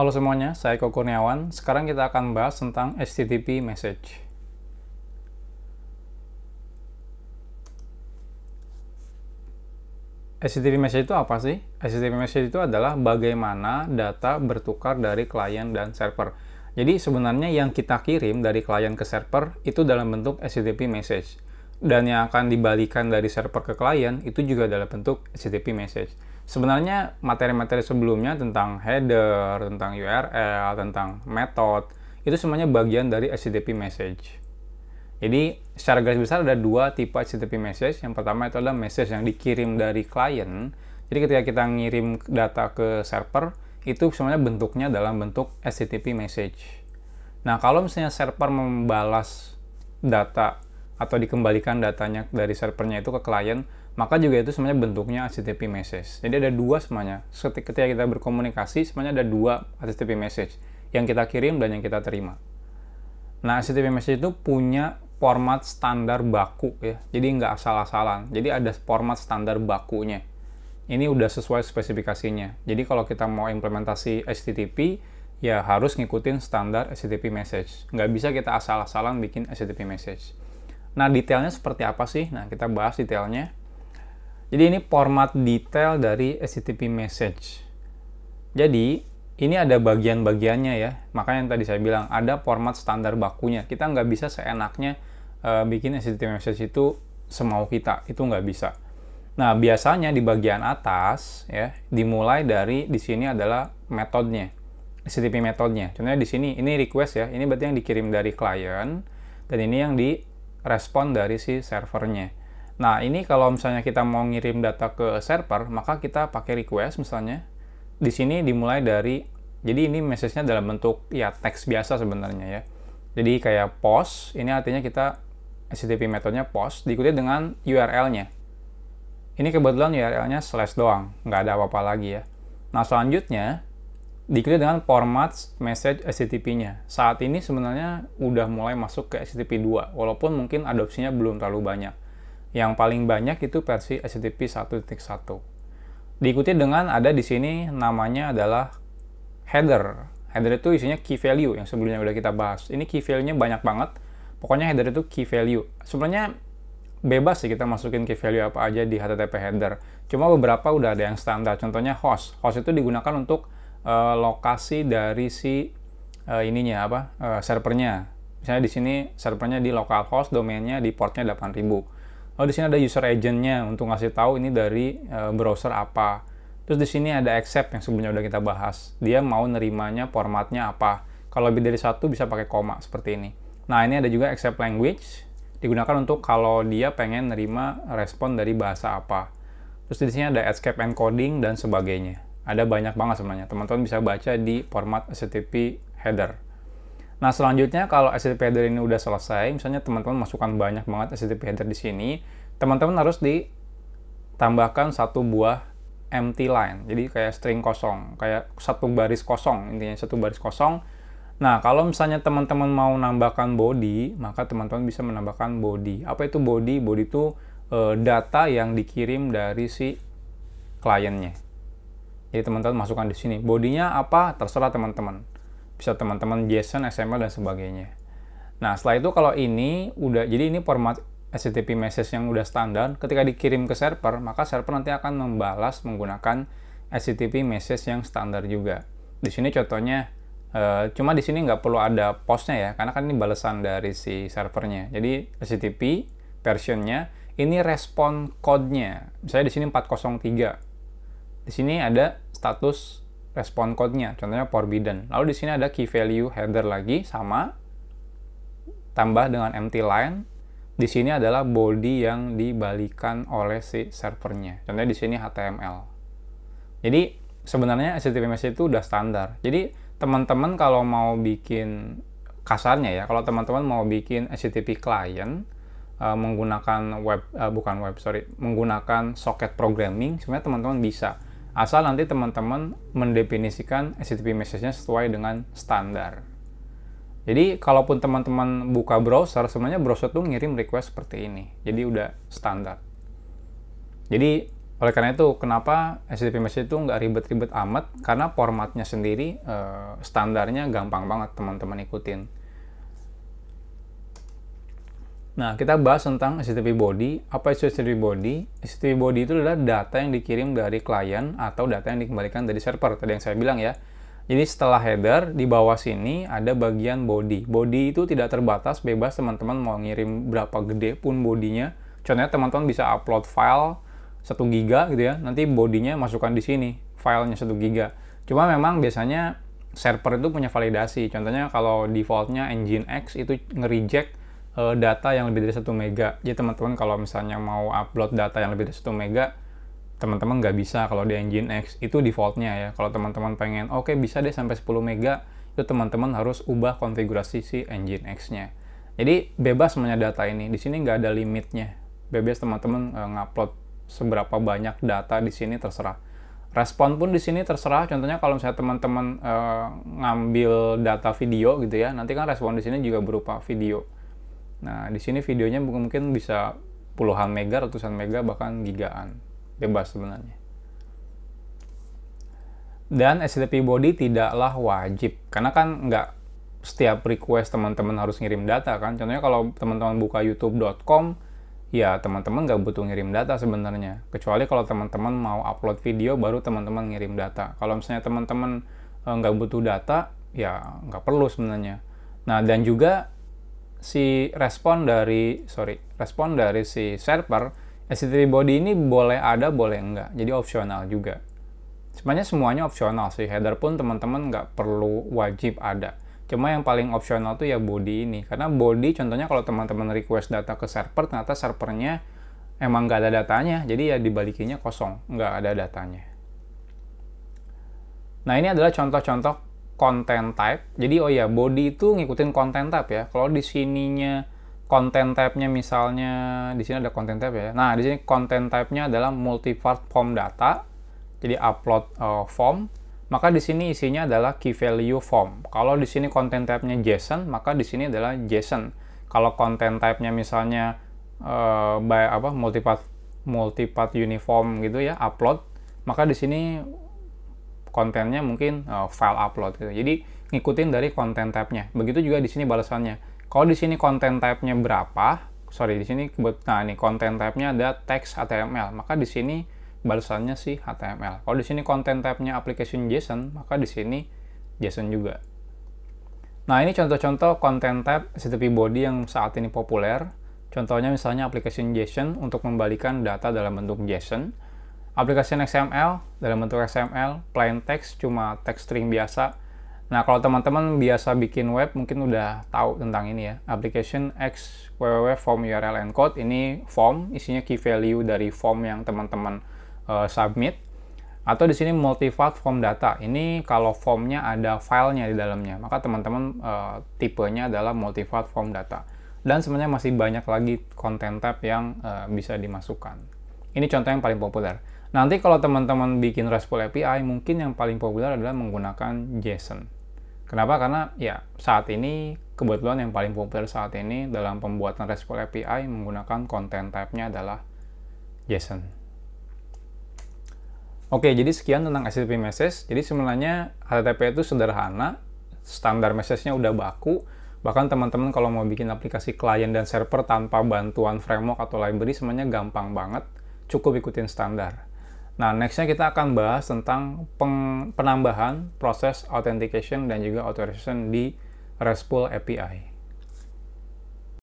Halo semuanya, saya Koko Kurniawan. Sekarang kita akan bahas tentang HTTP message. HTTP message itu apa sih? HTTP message itu adalah bagaimana data bertukar dari klien dan server. Jadi sebenarnya yang kita kirim dari klien ke server itu dalam bentuk HTTP message. Dan yang akan dibalikan dari server ke klien itu juga dalam bentuk HTTP message sebenarnya materi-materi sebelumnya tentang header, tentang URL, tentang method, itu semuanya bagian dari HTTP message. Jadi secara garis besar ada dua tipe HTTP message. Yang pertama itu adalah message yang dikirim dari klien. Jadi ketika kita ngirim data ke server, itu semuanya bentuknya dalam bentuk HTTP message. Nah, kalau misalnya server membalas data atau dikembalikan datanya dari servernya itu ke klien, maka juga itu semuanya bentuknya HTTP message. Jadi ada dua semuanya. Ketika kita berkomunikasi, semuanya ada dua HTTP message. Yang kita kirim dan yang kita terima. Nah, HTTP message itu punya format standar baku ya. Jadi nggak asal-asalan. Jadi ada format standar bakunya. Ini udah sesuai spesifikasinya. Jadi kalau kita mau implementasi HTTP, ya harus ngikutin standar HTTP message. Nggak bisa kita asal-asalan bikin HTTP message. Nah, detailnya seperti apa sih? Nah, kita bahas detailnya jadi ini format detail dari HTTP message. Jadi ini ada bagian-bagiannya ya. Makanya yang tadi saya bilang ada format standar bakunya. Kita nggak bisa seenaknya uh, bikin HTTP message itu semau kita. Itu nggak bisa. Nah biasanya di bagian atas ya dimulai dari di sini adalah metodenya. HTTP metodenya. Contohnya di sini ini request ya. Ini berarti yang dikirim dari klien dan ini yang direspon dari si servernya. Nah, ini kalau misalnya kita mau ngirim data ke server, maka kita pakai request misalnya. Di sini dimulai dari, jadi ini message-nya dalam bentuk ya teks biasa sebenarnya ya. Jadi kayak post, ini artinya kita HTTP metodenya post, diikuti dengan URL-nya. Ini kebetulan URL-nya slash doang, nggak ada apa-apa lagi ya. Nah, selanjutnya, diikuti dengan format message HTTP-nya. Saat ini sebenarnya udah mulai masuk ke HTTP 2, walaupun mungkin adopsinya belum terlalu banyak. Yang paling banyak itu versi HTTP 1.1. Diikuti dengan ada di sini namanya adalah header. Header itu isinya key value yang sebelumnya udah kita bahas. Ini key value-nya banyak banget. Pokoknya header itu key value. Sebenarnya bebas sih kita masukin key value apa aja di HTTP header. Cuma beberapa udah ada yang standar. Contohnya host. Host itu digunakan untuk uh, lokasi dari si uh, ininya apa? Uh, servernya. Misalnya di sini servernya di localhost, domainnya di portnya 8000 oh di sini ada user agentnya untuk ngasih tahu ini dari eh, browser apa terus di sini ada accept yang sebelumnya udah kita bahas dia mau nerimanya formatnya apa kalau lebih dari satu bisa pakai koma seperti ini nah ini ada juga accept language digunakan untuk kalau dia pengen nerima respon dari bahasa apa terus di sini ada escape encoding dan sebagainya ada banyak banget sebenarnya teman-teman bisa baca di format http header Nah, selanjutnya kalau SCP header ini udah selesai, misalnya teman-teman masukkan banyak banget SCP header di sini, teman-teman harus ditambahkan satu buah empty line. Jadi kayak string kosong, kayak satu baris kosong, intinya satu baris kosong. Nah, kalau misalnya teman-teman mau nambahkan body, maka teman-teman bisa menambahkan body. Apa itu body? Body itu e, data yang dikirim dari si kliennya. Jadi teman-teman masukkan di sini. Bodinya apa? Terserah teman-teman bisa teman-teman JSON, XML dan sebagainya. Nah, setelah itu kalau ini udah jadi ini format HTTP message yang udah standar, ketika dikirim ke server, maka server nanti akan membalas menggunakan HTTP message yang standar juga. Di sini contohnya e, cuma di sini nggak perlu ada postnya ya, karena kan ini balasan dari si servernya. Jadi HTTP versionnya ini respon kodenya. Misalnya di sini 403. Di sini ada status respon code-nya, contohnya forbidden. Lalu di sini ada key value header lagi sama tambah dengan empty line. Di sini adalah body yang dibalikan oleh si servernya. Contohnya di sini HTML. Jadi sebenarnya message itu udah standar. Jadi teman-teman kalau mau bikin kasarnya ya, kalau teman-teman mau bikin HTTP client eh, menggunakan web eh, bukan web sorry, menggunakan socket programming, sebenarnya teman-teman bisa asal nanti teman-teman mendefinisikan HTTP message-nya sesuai dengan standar. Jadi, kalaupun teman-teman buka browser, sebenarnya browser itu ngirim request seperti ini. Jadi, udah standar. Jadi, oleh karena itu, kenapa HTTP message itu nggak ribet-ribet amat? Karena formatnya sendiri, eh, standarnya gampang banget teman-teman ikutin Nah, kita bahas tentang HTTP body. Apa itu HTTP body? HTTP body itu adalah data yang dikirim dari klien atau data yang dikembalikan dari server, tadi yang saya bilang ya. Jadi setelah header, di bawah sini ada bagian body. Body itu tidak terbatas, bebas teman-teman mau ngirim berapa gede pun bodinya. Contohnya teman-teman bisa upload file 1 giga gitu ya, nanti bodinya masukkan di sini, filenya 1 giga. Cuma memang biasanya server itu punya validasi. Contohnya kalau defaultnya Engine X itu nge-reject uh, data yang lebih dari 1 mega. Jadi teman-teman kalau misalnya mau upload data yang lebih dari 1 mega, teman-teman nggak bisa kalau di engine x itu defaultnya ya. Kalau teman-teman pengen oke okay, bisa deh sampai 10 mega, itu teman-teman harus ubah konfigurasi si Nginx-nya. Jadi bebas semuanya data ini. Di sini nggak ada limitnya. Bebas teman-teman uh, ngupload seberapa banyak data di sini terserah respon pun di sini terserah. Contohnya kalau misalnya teman-teman uh, ngambil data video gitu ya, nanti kan respon di sini juga berupa video. Nah, di sini videonya mungkin bisa puluhan mega, ratusan mega, bahkan gigaan. Bebas sebenarnya. Dan SDP body tidaklah wajib. Karena kan nggak setiap request teman-teman harus ngirim data kan. Contohnya kalau teman-teman buka youtube.com, ya teman-teman nggak butuh ngirim data sebenarnya. Kecuali kalau teman-teman mau upload video, baru teman-teman ngirim data. Kalau misalnya teman-teman eh, nggak butuh data, ya nggak perlu sebenarnya. Nah, dan juga si respon dari sorry respon dari si server HTTP body ini boleh ada boleh enggak jadi opsional juga sebenarnya semuanya opsional sih header pun teman-teman nggak perlu wajib ada cuma yang paling opsional tuh ya body ini karena body contohnya kalau teman-teman request data ke server ternyata servernya emang nggak ada datanya jadi ya dibalikinya kosong nggak ada datanya nah ini adalah contoh-contoh content type. Jadi oh ya body itu ngikutin content type ya. Kalau di sininya content type-nya misalnya di sini ada content type ya. Nah, di sini content type-nya adalah multi-part form data. Jadi upload uh, form. Maka di sini isinya adalah key value form. Kalau di sini content type-nya JSON, maka di sini adalah JSON. Kalau content type-nya misalnya uh, by apa multi-part multi-part uniform gitu ya, upload, maka di sini kontennya mungkin uh, file upload gitu. Jadi ngikutin dari konten tabnya. Begitu juga di sini balasannya. Kalau di sini konten tabnya berapa, sorry di sini buat nah ini konten tabnya ada teks HTML, maka di sini balasannya sih HTML. Kalau di sini konten tabnya application JSON, maka di sini JSON juga. Nah ini contoh-contoh konten tab HTTP body yang saat ini populer. Contohnya misalnya application JSON untuk membalikan data dalam bentuk JSON Aplikasi XML dalam bentuk XML, plain text cuma text string biasa. Nah, kalau teman-teman biasa bikin web mungkin udah tahu tentang ini ya. Application X www form URL and code ini form isinya key value dari form yang teman-teman uh, submit atau di sini multi form data. Ini kalau formnya ada filenya di dalamnya, maka teman-teman uh, tipenya adalah multi form data. Dan sebenarnya masih banyak lagi konten tab yang uh, bisa dimasukkan. Ini contoh yang paling populer. Nanti kalau teman-teman bikin RESTful API, mungkin yang paling populer adalah menggunakan JSON. Kenapa? Karena ya saat ini kebetulan yang paling populer saat ini dalam pembuatan RESTful API menggunakan konten type-nya adalah JSON. Oke, jadi sekian tentang HTTP message. Jadi sebenarnya HTTP itu sederhana, standar message-nya udah baku, bahkan teman-teman kalau mau bikin aplikasi klien dan server tanpa bantuan framework atau library semuanya gampang banget, cukup ikutin standar. Nah, nextnya kita akan bahas tentang penambahan proses authentication dan juga authorization di RESTful API.